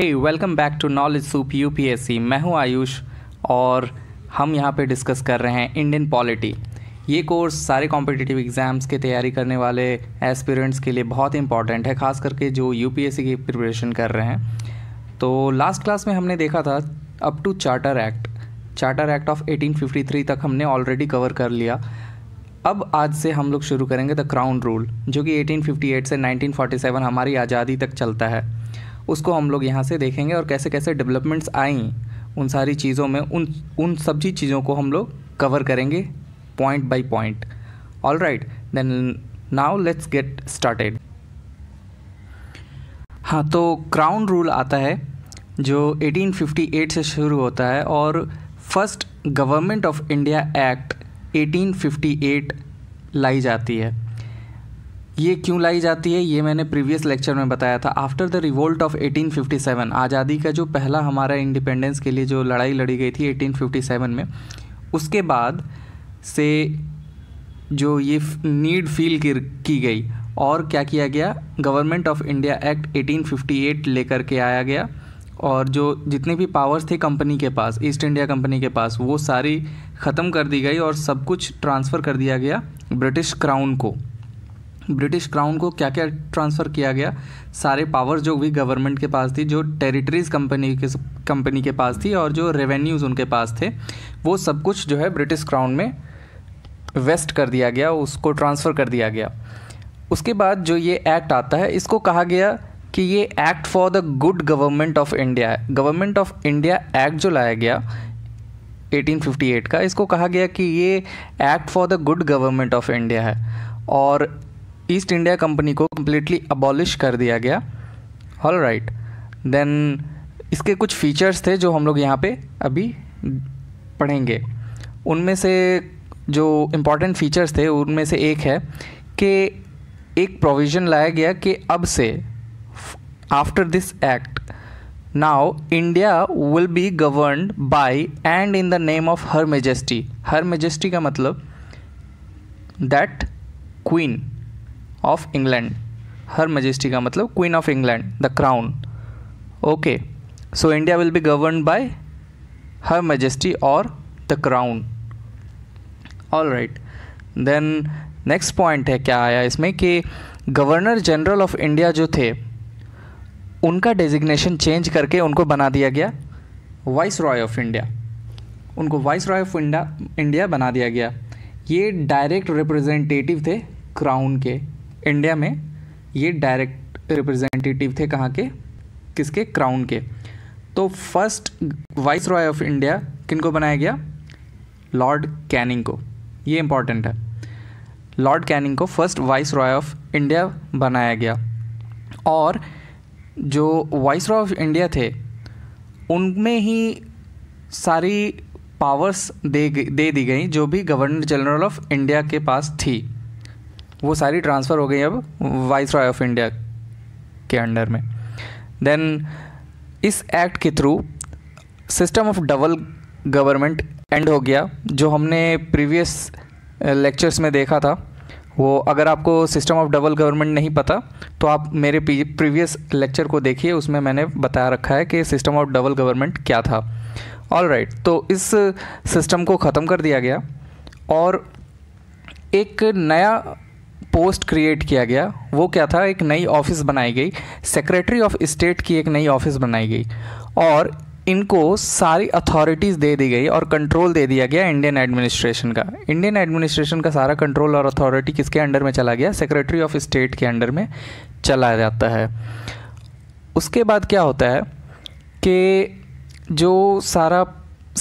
Hey welcome back to knowledge soup you मैं हूं आयुष और हम यहां पे डिस्कस कर रहे हैं इंडियन पॉलिटी ये कोर्स सारे कॉम्पिटिटिव एग्ज़ाम्स के तैयारी करने वाले एस्पिरेंट्स के लिए बहुत इंपॉर्टेंट है ख़ास करके जो यू की प्रिपरेशन कर रहे हैं तो लास्ट क्लास में हमने देखा था up to charter act charter act of 1853 तक हमने ऑलरेडी कवर कर लिया अब आज से हम लोग शुरू करेंगे द क्राउन रूल जो कि 1858 से 1947 हमारी आज़ादी तक चलता है उसको हम लोग यहाँ से देखेंगे और कैसे कैसे डेवलपमेंट्स आई उन सारी चीज़ों में उन उन सभी चीज़ों को हम लोग कवर करेंगे point by point all right then now let's get started हाँ तो क्राउन रूल आता है जो 1858 से शुरू होता है और first government of India act 1858 लाई जाती है ये क्यों लाई जाती है ये मैंने प्रीवियस लेक्चर में बताया था आफ्टर द रिवोल्ट ऑफ 1857 आज़ादी का जो पहला हमारा इंडिपेंडेंस के लिए जो लड़ाई लड़ी गई थी 1857 में उसके बाद से जो ये नीड फील की गई और क्या किया गया गवर्नमेंट ऑफ इंडिया एक्ट 1858 लेकर के आया गया और जो जितने भी पावर्स थे कंपनी के पास ईस्ट इंडिया कंपनी के पास वो सारी ख़त्म कर दी गई और सब कुछ ट्रांसफ़र कर दिया गया ब्रिटिश क्राउन को ब्रिटिश क्राउन को क्या क्या ट्रांसफ़र किया गया सारे पावर जो भी गवर्नमेंट के पास थी जो टेरिटरीज़ कंपनी के कंपनी के पास थी और जो रेवेन्यूज़ उनके पास थे वो सब कुछ जो है ब्रिटिश क्राउन में वेस्ट कर दिया गया उसको ट्रांसफ़र कर दिया गया उसके बाद जो ये एक्ट आता है इसको कहा गया कि ये act for the good government of India है गवर्नमेंट ऑफ इंडिया एक्ट जो लाया गया 1858 का इसको कहा गया कि ये act for the good government of India है और ईस्ट इंडिया कंपनी को कम्प्लीटली अबॉलिश कर दिया गया ऑल राइट देन इसके कुछ फीचर्स थे जो हम लोग यहाँ पे अभी पढ़ेंगे उनमें से जो इम्पोर्टेंट फीचर्स थे उनमें से एक है कि एक प्रोविज़न लाया गया कि अब से after this act now India will be govern by and in the name of her majesty her majesty का मतलब that queen of England her majesty का मतलब queen of England the crown okay so India will be govern by her majesty और the crown all right then next point है क्या आया इसमें कि गवर्नर जनरल ऑफ इंडिया जो थे उनका डेजिग्नेशन चेंज करके उनको बना दिया गया वाइस रॉय ऑफ इंडिया उनको viceroy of India India बना दिया गया ये डायरेक्ट रिप्रेजेंटेटिव थे क्राउन के इंडिया में ये डायरेक्ट रिप्रेजेंटेटिव थे कहाँ के किसके क्राउन के तो first viceroy of India किनको बनाया गया लॉर्ड कैनिंग को ये इम्पॉर्टेंट है लॉर्ड कैनिंग को first viceroy of India बनाया गया और जो वाइस रॉय ऑफ इंडिया थे उनमें ही सारी पावर्स दे दे दी गई जो भी गवर्नर जनरल ऑफ इंडिया के पास थी वो सारी ट्रांसफ़र हो गई अब वाइस रॉय ऑफ इंडिया के अंडर में देन इस एक्ट के through system of double government end हो गया जो हमने प्रीवियस लेक्चर्स uh, में देखा था वो अगर आपको सिस्टम ऑफ डबल गवर्नमेंट नहीं पता तो आप मेरे प्रीवियस लेक्चर को देखिए उसमें मैंने बताया रखा है कि सिस्टम ऑफ डबल गवर्नमेंट क्या था ऑल राइट right, तो इस सिस्टम uh, को ख़त्म कर दिया गया और एक नया पोस्ट क्रिएट किया गया वो क्या था एक नई ऑफिस बनाई गई सेक्रेटरी ऑफ स्टेट की एक नई ऑफिस बनाई गई और इनको सारी अथॉरिटीज़ दे दी गई और कंट्रोल दे दिया गया इंडियन एडमिनिस्ट्रेशन का इंडियन एडमिनिस्ट्रेशन का सारा कंट्रोल और अथॉरिटी किसके अंडर में चला गया सेक्रेटरी ऑफ स्टेट के अंडर में चला जाता है उसके बाद क्या होता है कि जो सारा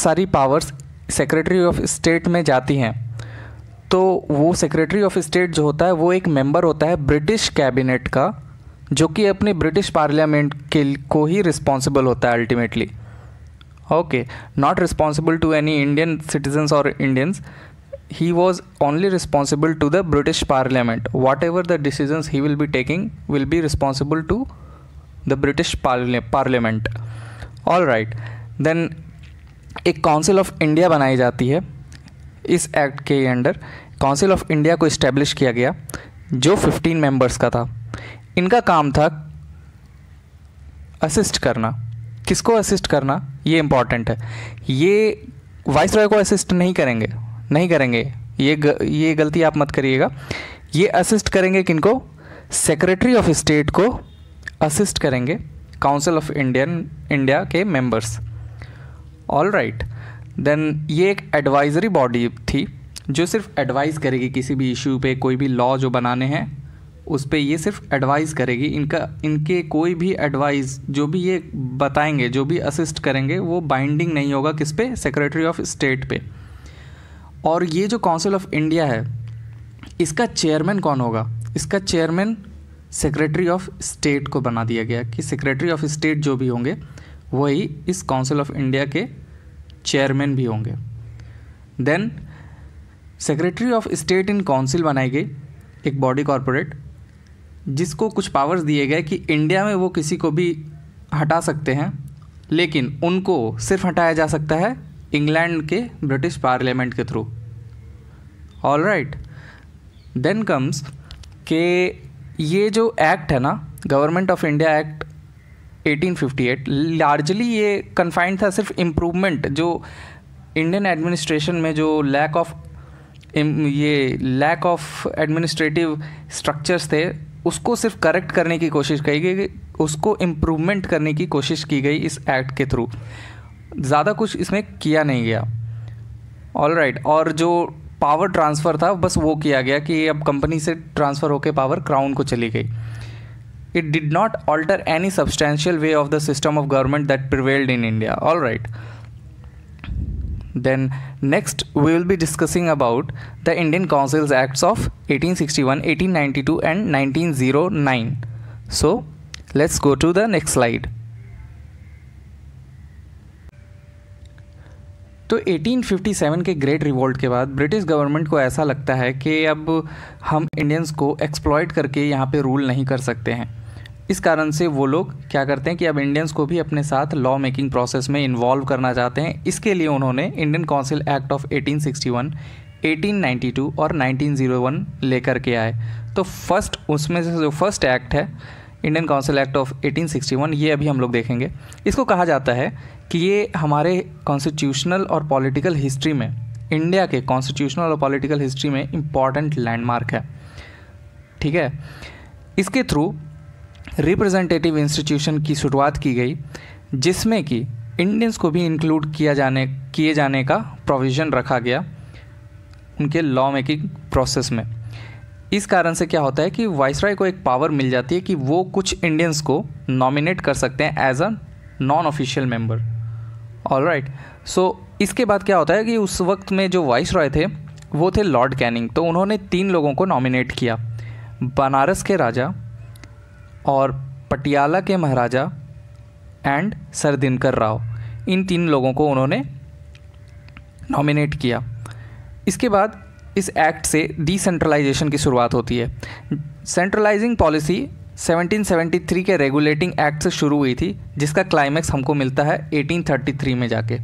सारी पावर्स सेक्रेटरी ऑफ स्टेट में जाती हैं तो वो सेक्रेटरी ऑफ स्टेट जो होता है वो एक मेंबर होता है ब्रिटिश कैबिनेट का जो कि अपने ब्रिटिश पार्लियामेंट के को ही रिस्पॉन्सिबल होता है ultimately okay not responsible to any Indian citizens और Indians he was only responsible to the british parliament whatever the decisions he will be taking will be responsible to the british parli- parliament all right then एक council of India बनाई जाती है इस act के under council of India को establish किया गया जो 15 मेंबर्स का था इनका काम था असिस्ट करना किसको असिस्ट करना ये इम्पॉर्टेंट है ये वाइस रॉय को असिस्ट नहीं करेंगे नहीं करेंगे ये ग, ये गलती आप मत करिएगा ये असिस्ट करेंगे किनको सेक्रेटरी ऑफ स्टेट को असिस्ट करेंगे काउंसिल ऑफ इंडियन इंडिया के members all right right. Then ये एक एडवाइज़री बॉडी थी जो सिर्फ एडवाइस करेगी किसी भी इशू पे कोई भी लॉ जो बनाने हैं उस पर ये सिर्फ एडवाइस करेगी इनका इनके कोई भी एडवाइस जो भी ये बताएंगे जो भी असिस्ट करेंगे वो बाइंडिंग नहीं होगा किस पे सेक्रेटरी ऑफ स्टेट पे और ये जो काउंसिल ऑफ इंडिया है इसका चेयरमैन कौन होगा इसका चेयरमैन सेक्रेटरी ऑफ स्टेट को बना दिया गया कि सेक्रेटरी ऑफ स्टेट जो भी होंगे वही इस काउंसिल ऑफ इंडिया के चेयरमैन भी होंगे then secretary of state in council बनाई गई एक बॉडी कॉरपोरेट जिसको कुछ पावर्स दिए गए कि इंडिया में वो किसी को भी हटा सकते हैं लेकिन उनको सिर्फ हटाया जा सकता है इंग्लैंड के ब्रिटिश पार्लियामेंट के through all right then comes के ये जो एक्ट है ना government of India act 1858 largely ये कन्फाइंड था सिर्फ इम्प्रूवमेंट जो इंडियन एडमिनिस्ट्रेशन में जो लैक ऑफ ये लैक ऑफ एडमिनिस्ट्रेटिव स्ट्रक्चर्स थे उसको सिर्फ करेक्ट करने की कोशिश की गई उसको इम्प्रूवमेंट करने की कोशिश की गई इस एक्ट के थ्रू ज़्यादा कुछ इसमें किया नहीं गया ऑल राइट right. और जो पावर ट्रांसफ़र था बस वो किया गया कि अब कंपनी से ट्रांसफ़र होकर पावर क्राउन को चली गई it did not alter any substantial way of the system of government that prevailed in India. All right. Then next we will be discussing about the Indian Councils Acts of 1861, 1892 and 1909. So let's go to the next slide. तो 1857 के great revolt के बाद British government को ऐसा लगता है कि अब हम इंडियंस को एक्सप्लॉयट करके यहाँ पे रूल नहीं कर सकते हैं इस कारण से वो लोग क्या करते हैं कि अब इंडियंस को भी अपने साथ लॉ मेकिंग प्रोसेस में इन्वॉल्व करना चाहते हैं इसके लिए उन्होंने इंडियन काउंसिल एक्ट ऑफ 1861, 1892 और 1901 लेकर के आए तो फर्स्ट उसमें से जो फर्स्ट एक्ट है इंडियन काउंसिल एक्ट ऑफ 1861 ये अभी हम लोग देखेंगे इसको कहा जाता है कि ये हमारे कॉन्स्टिट्यूशनल और पॉलिटिकल हिस्ट्री में इंडिया के कॉन्स्टिट्यूशनल और पॉलिटिकल हिस्ट्री में इम्पॉर्टेंट लैंडमार्क है ठीक है इसके थ्रू रिप्रेजेंटेटिव इंस्टीट्यूशन की शुरुआत की गई जिसमें कि इंडियंस को भी इंक्लूड किया जाने किए जाने का प्रोविज़न रखा गया उनके लॉ मेकिंग प्रोसेस में इस कारण से क्या होता है कि वाइसराय को एक पावर मिल जाती है कि वो कुछ इंडियंस को नॉमिनेट कर सकते हैं as a non official member all right so इसके बाद क्या होता है कि उस वक्त में जो वाइस रॉय थे वो थे लॉर्ड कैनिंग तो उन्होंने तीन लोगों को नॉमिनेट किया बनारस के राजा और पटियाला के महाराजा एंड सर दिनकर राव इन तीन लोगों को उन्होंने नॉमिनेट किया इसके बाद इस एक्ट से डिसेंट्रलाइजेशन की शुरुआत होती है सेंट्रलाइजिंग पॉलिसी 1773 के रेगुलेटिंग एक्ट से शुरू हुई थी जिसका क्लाइमैक्स हमको मिलता है 1833 में जाके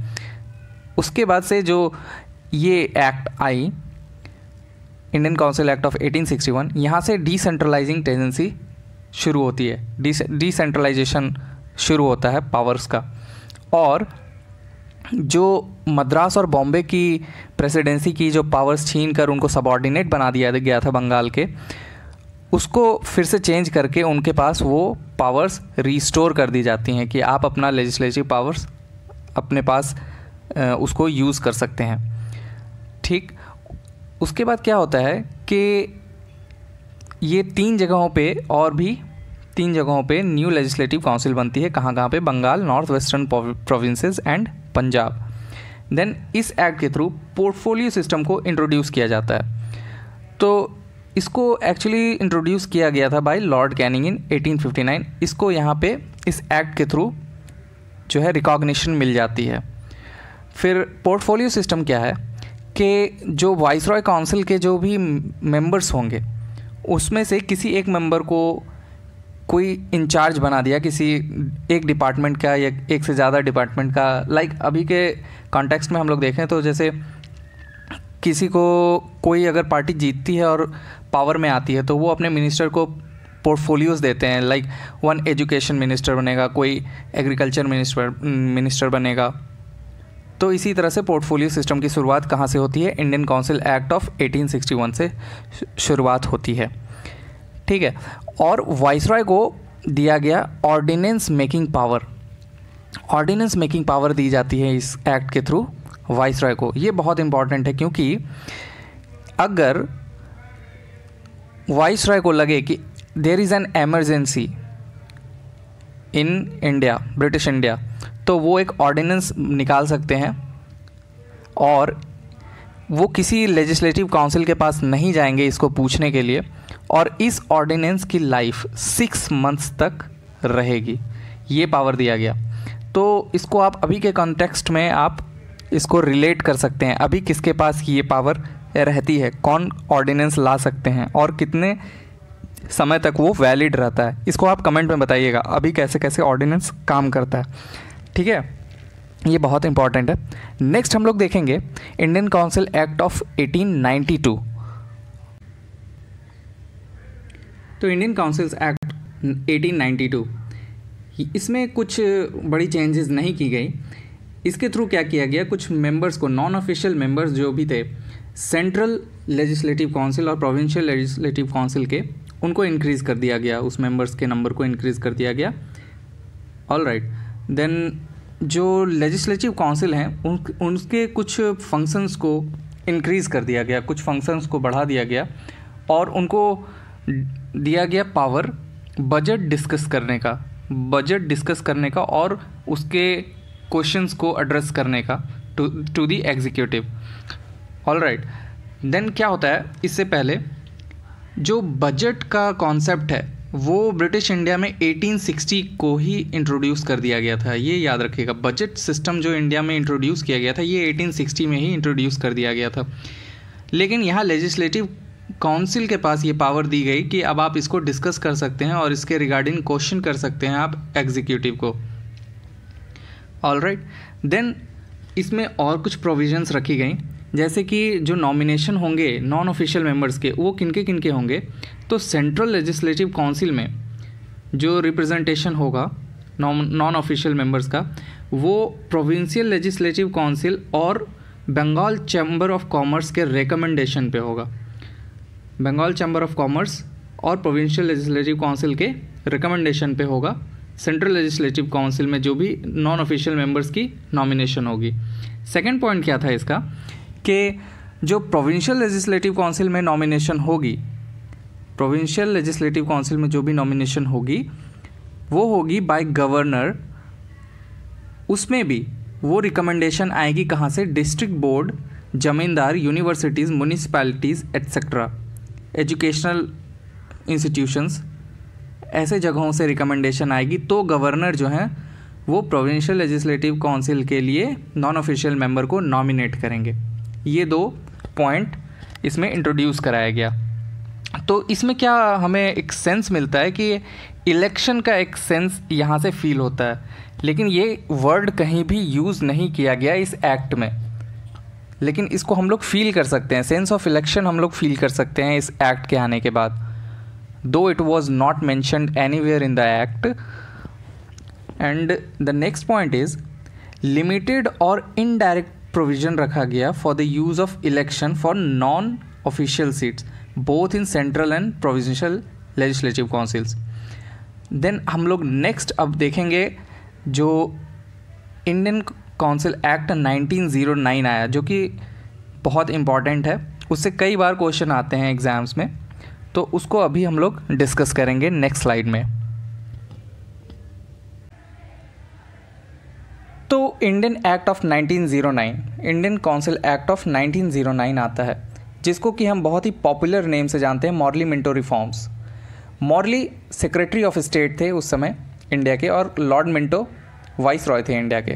उसके बाद से जो ये एक्ट आई इंडियन काउंसिल एक्ट ऑफ 1861 यहाँ से डिसेंट्रलाइजिंग टेंडेंसी शुरू होती है डिसेंट्रलाइजेशन शुरू होता है पावर्स का और जो मद्रास और बॉम्बे की प्रेसिडेंसी की जो पावर्स छीन कर उनको सबॉर्डिनेट बना दिया गया था बंगाल के उसको फिर से चेंज करके उनके पास वो पावर्स रिस्टोर कर दी जाती हैं कि आप अपना लेजिस्लेटिव पावर्स अपने पास उसको यूज़ कर सकते हैं ठीक उसके बाद क्या होता है कि ये तीन जगहों पे और भी तीन जगहों पे न्यू लेजिस्लेटिव काउंसिल बनती है कहाँ कहाँ पे Bengal North Western provinces and Punjab then इस एक्ट के थ्रू पोर्टफोलियो सिस्टम को इंट्रोड्यूस किया जाता है तो इसको एक्चुअली इंट्रोड्यूस किया गया था बाय लॉर्ड कैनिंग इन 1859 इसको यहाँ पे इस एक्ट के थ्रू जो है रिकॉग्निशन मिल जाती है फिर पोर्टफोलियो सिस्टम क्या है कि जो वाइस रॉय काउंसिल के जो भी मेंबर्स होंगे उसमें से किसी एक मेंबर को कोई इंचार्ज बना दिया किसी एक डिपार्टमेंट का या एक से ज़्यादा डिपार्टमेंट का लाइक like अभी के कॉन्टेक्स्ट में हम लोग देखें तो जैसे किसी को कोई अगर पार्टी जीतती है और पावर में आती है तो वो अपने मिनिस्टर को पोर्टफोलियोज़ देते हैं लाइक वन एजुकेशन मिनिस्टर बनेगा कोई एग्रीकल्चर मिनिस्टर मिनिस्टर बनेगा तो इसी तरह से पोर्टफोलियो सिस्टम की शुरुआत कहाँ से होती है इंडियन काउंसिल एक्ट ऑफ 1861 से शुरुआत होती है ठीक है और वाइसराय को दिया गया ordinance making power ordinance making power दी जाती है इस एक्ट के थ्रू वाइसराय को ये बहुत इंपॉर्टेंट है क्योंकि अगर वाइसराय को लगे कि there is an emergency in India British India तो वो एक ऑर्डिनेंस निकाल सकते हैं और वो किसी लेजिस्लेटिव काउंसिल के पास नहीं जाएंगे इसको पूछने के लिए और इस ऑर्डिनेंस की लाइफ सिक्स मंथ्स तक रहेगी ये पावर दिया गया तो इसको आप अभी के कॉन्टेक्स्ट में आप इसको रिलेट कर सकते हैं अभी किसके पास ये पावर रहती है कौन ऑर्डिनेंस ला सकते हैं और कितने समय तक वो वैलिड रहता है इसको आप कमेंट में बताइएगा अभी कैसे कैसे ऑर्डिनेंस काम करता है ठीक है ये बहुत इंपॉर्टेंट है नेक्स्ट हम लोग देखेंगे इंडियन काउंसिल एक्ट ऑफ 1892 तो इंडियन काउंसिल्स एक्ट 1892 इसमें कुछ बड़ी चेंजेस नहीं की गई इसके थ्रू क्या किया गया कुछ मेंबर्स को नॉन ऑफिशियल मेंबर्स जो भी थे सेंट्रल लेजिस्लेटिव काउंसिल और प्रोविंशियल लेजिस्लेटिव काउंसिल के उनको इंक्रीज़ कर दिया गया उस मेंबर्स के नंबर को इंक्रीज़ कर दिया गया ऑल राइट right. देन जो लेजिस्लेटिव काउंसिल हैं उन उनके कुछ फंक्शंस को इंक्रीज़ कर दिया गया कुछ फंक्शंस को बढ़ा दिया गया और उनको दिया गया पावर बजट डिस्कस करने का बजट डिस्कस करने का और उसके क्वेश्चंस को एड्रेस करने का to to the executive all right then क्या होता है इससे पहले जो बजट का कॉन्सेप्ट है वो ब्रिटिश इंडिया में 1860 को ही इंट्रोड्यूस कर दिया गया था ये याद रखिएगा बजट सिस्टम जो इंडिया में इंट्रोड्यूस किया गया था ये 1860 में ही इंट्रोड्यूस कर दिया गया था लेकिन यहाँ लेजिस्लेटिव काउंसिल के पास ये पावर दी गई कि अब आप इसको डिस्कस कर सकते हैं और इसके रिगार्डिंग क्वेश्चन कर सकते हैं आप एग्जीक्यूटिव को ऑल राइट देन इसमें और कुछ प्रोविजन्स रखी गई जैसे कि जो नॉमिनेशन होंगे नॉन ऑफिशियल मेंबर्स के वो किनके किनके होंगे तो सेंट्रल लेजिस्लेटिव काउंसिल में जो रिप्रेजेंटेशन होगा नॉन ऑफिशियल मेंबर्स का वो प्रोविंशियल लेजिस्लेटिव काउंसिल और बंगाल चैम्बर ऑफ कॉमर्स के रिकमेंडेशन पे होगा बंगाल चैम्बर ऑफ कॉमर्स और प्रोविंशियल लेजिस्लेटिव काउंसिल के रिकमेंडेशन पे होगा सेंट्रल लेजिस्लेटिव काउंसिल में जो भी नॉन ऑफिशियल मेंबर्स की नॉमिनेशन होगी सेकंड पॉइंट क्या था इसका कि जो प्रोविंशियल लेजिस्लेटिव काउंसिल में नॉमिनेशन होगी प्रोविंशियल लेजिस्लेटिव काउंसिल में जो भी नॉमिनेशन होगी वो होगी बाय गवर्नर उसमें भी वो रिकमेंडेशन आएगी कहाँ से district board zamindar universities municipalities etcetera educational institutions ऐसे जगहों से रिकमेंडेशन आएगी तो गवर्नर जो हैं वो प्रोविंशियल लेजिस्लेटिव काउंसिल के लिए नॉन ऑफिशियल मेंबर को नॉमिनेट करेंगे ये दो पॉइंट इसमें इंट्रोड्यूस कराया गया तो इसमें क्या हमें एक सेंस मिलता है कि इलेक्शन का एक सेंस यहाँ से फील होता है लेकिन ये वर्ड कहीं भी यूज़ नहीं किया गया इस एक्ट में लेकिन इसको हम लोग फील कर सकते हैं सेंस ऑफ इलेक्शन हम लोग फील कर सकते हैं इस एक्ट के आने के बाद दो it was not mention anywhere in the act and the next point is limited और इनडायरेक्ट प्रोविज़न रखा गया for the use of election for non official seats both in central and provincial legislative councils then हम लोग next अब देखेंगे जो Indian council act 1909 आया जो कि बहुत इम्पॉर्टेंट है उससे कई बार क्वेश्चन आते हैं एग्ज़ाम्स में तो उसको अभी हम लोग डिस्कस करेंगे नेक्स्ट स्लाइड में तो Indian act of 1909 Indian council act of 1909 आता है जिसको कि हम बहुत ही पॉपुलर नेम से जानते हैं Morley Minto reforms Morley secretary of state थे उस समय इंडिया के और लॉर्ड मिंटो वाइस रॉय थे इंडिया के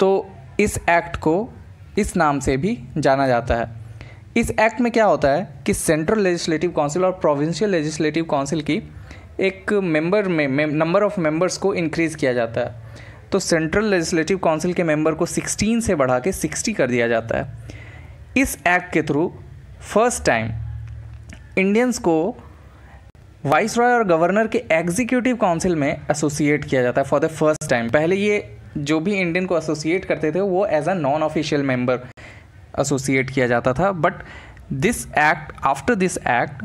तो इस एक्ट को इस नाम से भी जाना जाता है इस एक्ट में क्या होता है कि सेंट्रल लेजिस्लेटिव काउंसिल और प्रोविंशियल लेजिस्लेटिव काउंसिल की एक मेंबर में नंबर ऑफ मेंबर्स को इंक्रीज़ किया जाता है तो सेंट्रल लेजिस्लेटिव काउंसिल के मेंबर को 16 से बढ़ा के 60 कर दिया जाता है इस एक्ट के थ्रू फर्स्ट टाइम इंडियंस को वाइस रॉय और गवर्नर के एग्जीक्यूटिव काउंसिल में एसोसिएट किया जाता है फॉर द फर्स्ट टाइम पहले ये जो भी इंडियन को एसोसिएट करते थे वो as a non official member associate किया जाता था but this act after this act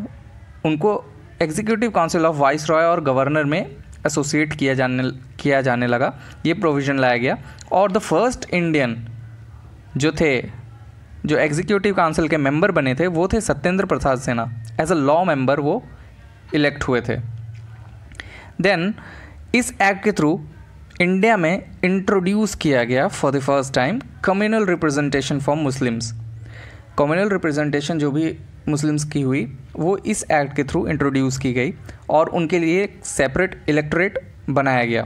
उनको executive council of viceroy और गवर्नर में एसोसिएट किया जाने किया जाने लगा ये प्रोविज़न लाया गया और द फर्स्ट इंडियन जो थे जो एग्जीक्यूटिव काउंसिल के मेंबर बने थे वो थे Satyendra Prasad Sinha as a law member वो इलेक्ट हुए थे देन इस एक्ट के थ्रू इंडिया में इंट्रोड्यूस किया गया for the first time communal representation for Muslims communal representation जो भी मुस्लिम्स की हुई वो इस एक्ट के थ्रू इंट्रोड्यूस की गई और उनके लिए एक सेपरेट इलेक्टोरेट बनाया गया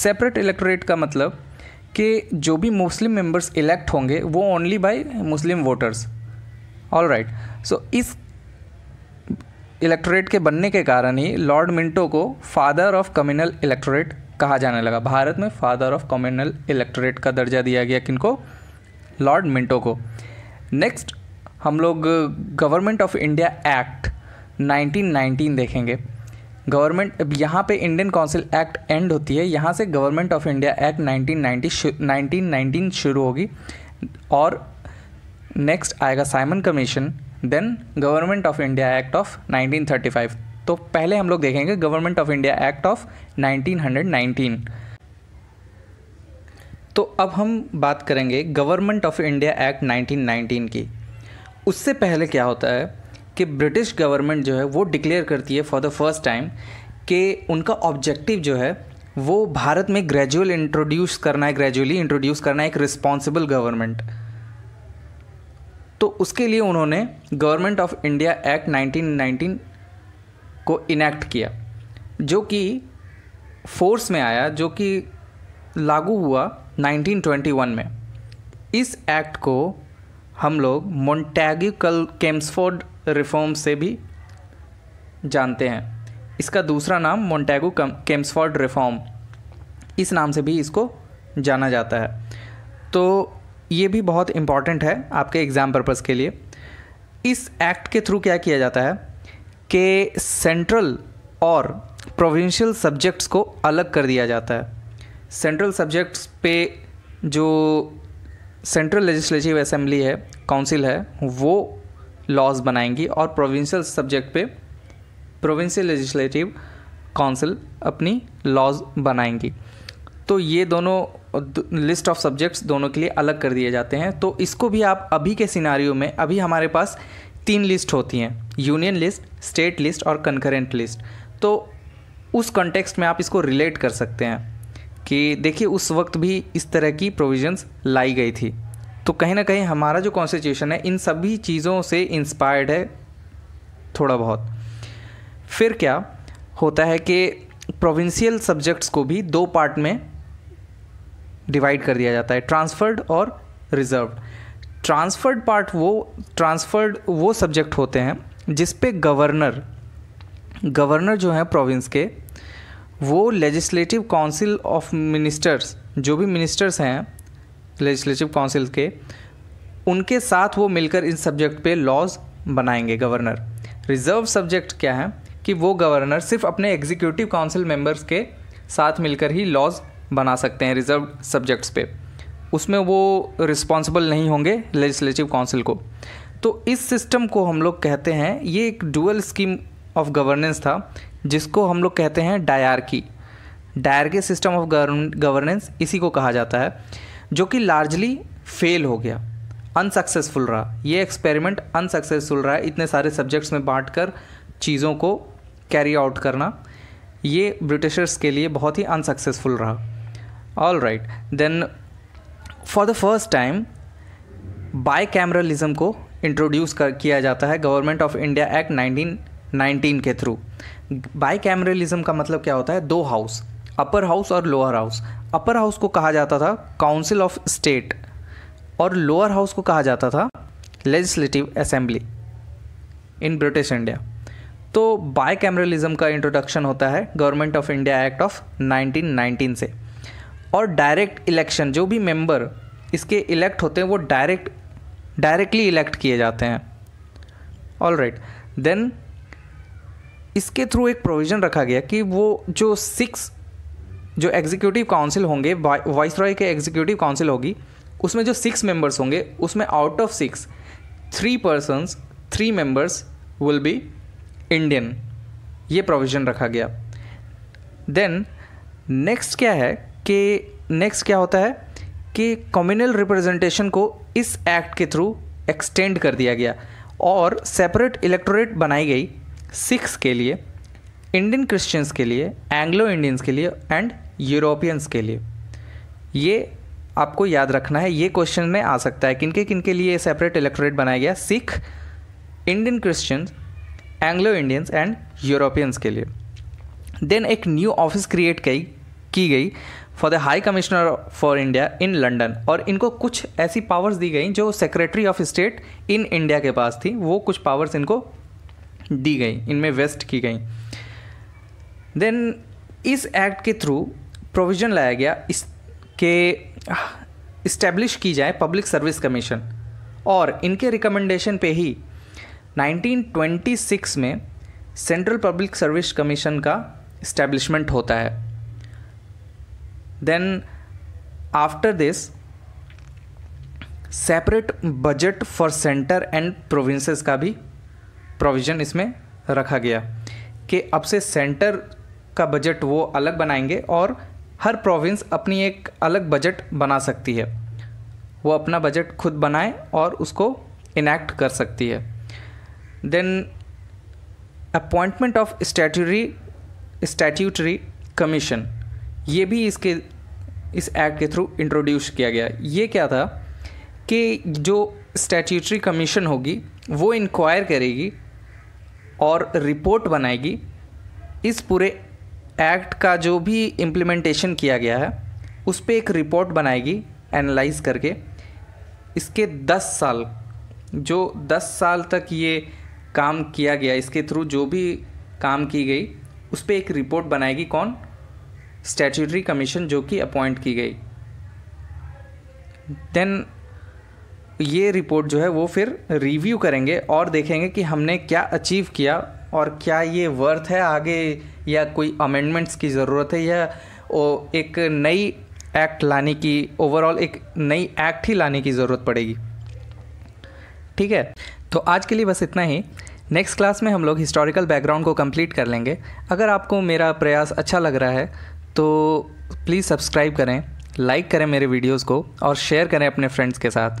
सेपरेट इलेक्टोरेट का मतलब कि जो भी मुस्लिम मेंबर्स इलेक्ट होंगे वो only by Muslim voters all right so इस इलेक्टोरेट के बनने के कारण ही लॉर्ड मिंटो को फादर ऑफ कम्युनल इलेक्टोरेट कहा जाने लगा भारत में फादर ऑफ कम्युनल इलेक्टोरेट का दर्जा दिया गया किनको लॉर्ड मिंटो को नेक्स्ट हम लोग गवर्नमेंट ऑफ इंडिया एक्ट 1919 देखेंगे गवर्नमेंट अब यहाँ पे इंडियन काउंसिल एक्ट एंड होती है यहाँ से गवर्नमेंट ऑफ इंडिया एक्ट 1990 1919 शुरू होगी और नेक्स्ट आएगा Simon commission then government of India act of 1935 तो पहले हम लोग देखेंगे government of India act of 1919 तो अब हम बात करेंगे गवर्नमेंट ऑफ इंडिया एक्ट 1919 की उससे पहले क्या होता है कि ब्रिटिश गवर्नमेंट जो है वो डिक्लेयर करती है फॉर द फर्स्ट टाइम कि उनका ऑब्जेक्टिव जो है वो भारत में ग्रेजुअल इंट्रोड्यूस करना है ग्रेजुअली इंट्रोड्यूस करना है एक रिस्पॉन्सिबल गवर्नमेंट तो उसके लिए उन्होंने गवर्नमेंट ऑफ इंडिया एक्ट 1919 को इनैक्ट किया जो कि फोर्स में आया जो कि लागू हुआ 1921 में इस एक्ट को हम लोग मोन्टैगी कल केम्सफोर्ड रिफॉर्म से भी जानते हैं इसका दूसरा नाम मोन्टैगो केम्सफोर्ड रिफॉर्म इस नाम से भी इसको जाना जाता है तो ये भी बहुत इम्पॉर्टेंट है आपके एग्ज़ाम पर्पज़ के लिए इस एक्ट के थ्रू क्या किया जाता है कि सेंट्रल और प्रोविंशियल सब्जेक्ट्स को अलग कर दिया जाता है सेंट्रल सब्जेक्ट्स पे जो सेंट्रल लेजिस्लेटिव असेंबली है काउंसिल है वो लॉज बनाएंगी और प्रोविंशियल सब्जेक्ट पे प्रोविंशियल लेजिस्लेटिव काउंसिल अपनी लॉज बनाएंगी तो ये दोनों लिस्ट ऑफ सब्जेक्ट्स दोनों के लिए अलग कर दिए जाते हैं तो इसको भी आप अभी के सिनारियों में अभी हमारे पास तीन लिस्ट होती हैं यूनियन लिस्ट स्टेट लिस्ट और कंकरेंट लिस्ट तो उस कॉन्टेक्स्ट में आप इसको रिलेट कर सकते हैं कि देखिए उस वक्त भी इस तरह की प्रोविजंस लाई गई थी तो कहीं ना कहीं हमारा जो कॉन्स्टिट्यूशन है इन सभी चीज़ों से इंस्पायर्ड है थोड़ा बहुत फिर क्या होता है कि प्रोविंशियल सब्जेक्ट्स को भी दो पार्ट में डिवाइड कर दिया जाता है ट्रांसफर्ड और रिजर्व ट्रांसफर्ड पार्ट वो ट्रांसफर्ड वो सब्जेक्ट होते हैं जिस पे गवर्नर गवर्नर जो हैं प्रोविंस के वो लेजिस्लेटिव काउंसिल ऑफ मिनिस्टर्स जो भी मिनिस्टर्स हैं लेजिस्लेटिव काउंसिल के उनके साथ वो मिलकर इन सब्जेक्ट पे लॉज बनाएंगे गवर्नर रिजर्व सब्जेक्ट क्या है कि वो गवर्नर सिर्फ अपने एग्जीक्यूटिव काउंसिल मेंबर्स के साथ मिलकर ही लॉज बना सकते हैं रिजर्व सब्जेक्ट्स पे उसमें वो रिस्पॉन्सिबल नहीं होंगे लेजिस्लेटिव काउंसिल को तो इस सिस्टम को हम लोग कहते हैं ये एक डुअल स्कीम ऑफ गवर्नेंस था जिसको हम लोग कहते हैं dyarchy dyarchy system of governance इसी को कहा जाता है जो कि लार्जली फेल हो गया अनसक्सेसफुल रहा ये एक्सपेरिमेंट अनसक्सेसफुल रहा इतने सारे सब्जेक्ट्स में बांट कर चीज़ों को कैरी आउट करना ये ब्रिटिशर्स के लिए बहुत ही अनसक्सेसफुल रहा all right then for the first time bicameralism को इंट्रोड्यूस कर किया जाता है गवर्नमेंट ऑफ इंडिया एक्ट 19 के थ्रू बाई कैमरेलिज्म का मतलब क्या होता है दो हाउस अपर हाउस और लोअर हाउस अपर हाउस को कहा जाता था काउंसिल ऑफ स्टेट और लोअर हाउस को कहा जाता था legislative assembly in British India तो बाई कैमरलिज्म का इंट्रोडक्शन होता है government of India act of 1919 से और डायरेक्ट इलेक्शन जो भी मेंबर इसके इलेक्ट होते हैं वो डायरेक्ट डायरेक्टली इलेक्ट किए जाते हैं ऑल राइट देन इसके थ्रू एक प्रोविज़न रखा गया कि वो जो सिक्स जो एग्जीक्यूटिव काउंसिल होंगे वाइस रॉय के एग्जीक्यूटिव काउंसिल होगी उसमें जो सिक्स मेंबर्स होंगे उसमें out of six three persons three members will be Indian ये प्रोविज़न रखा गया देन नेक्स्ट क्या है कि नेक्स्ट क्या होता है कि कम्युनल रिप्रेजेंटेशन को इस एक्ट के थ्रू एक्सटेंड कर दिया गया और सेपरेट इलेक्टोरेट बनाई गई सिक्स के लिए इंडियन क्रिश्चियंस के लिए एंग्लो इंडियंस के लिए एंड यूरोपियंस के लिए ये आपको याद रखना है ये क्वेश्चन में आ सकता है किनके किनके लिए सेपरेट इलेक्टोरेट बनाया गया Sikh Indian Christians Anglo Indians and Europeans के लिए देन एक न्यू ऑफिस क्रिएट की की गई for the high commissioner for India in London और इनको कुछ ऐसी पावर्स दी गई जो secretary of state in India के पास थी वो कुछ पावर्स इनको दी गई इनमें वेस्ट की गई देन इस एक्ट के थ्रू प्रोविज़न लाया गया इस के इस्टेब्लिश की जाए पब्लिक सर्विस कमीशन और इनके रिकमेंडेशन पे ही 1926 में सेंट्रल पब्लिक सर्विस कमीशन का इस्टेब्लिशमेंट होता है then after this separate budget for centre and provinces का भी प्रोविज़न इसमें रखा गया कि अब से सेंटर का बजट वो अलग बनाएंगे और हर प्रोविंस अपनी एक अलग बजट बना सकती है वो अपना बजट खुद बनाए और उसको इनैक्ट कर सकती है then appointment of statutory statutory commission ये भी इसके इस एक्ट के थ्रू इंट्रोड्यूस किया गया ये क्या था कि जो स्टैट्यूटरी कमीशन होगी वो इंक्वायर करेगी और रिपोर्ट बनाएगी इस पूरे एक्ट का जो भी इम्प्लीमेंटेशन किया गया है उस पर एक रिपोर्ट बनाएगी एनालाइज करके इसके 10 साल जो 10 साल तक ये काम किया गया इसके थ्रू जो भी काम की गई उस पर एक रिपोर्ट बनाएगी कौन स्टैट्यूटरी कमीशन जो कि अपॉइंट की गई देन ये रिपोर्ट जो है वो फिर रिव्यू करेंगे और देखेंगे कि हमने क्या अचीव किया और क्या ये वर्थ है आगे या कोई अमेंडमेंट्स की ज़रूरत है या ओ, एक नई एक्ट लाने की ओवरऑल एक नई एक्ट ही लाने की ज़रूरत पड़ेगी ठीक है तो आज के लिए बस इतना ही नेक्स्ट क्लास में हम लोग हिस्टोरिकल बैकग्राउंड को कंप्लीट कर लेंगे अगर आपको मेरा प्रयास अच्छा लग रहा है तो प्लीज़ सब्सक्राइब करें लाइक करें मेरे वीडियोस को और शेयर करें अपने फ्रेंड्स के साथ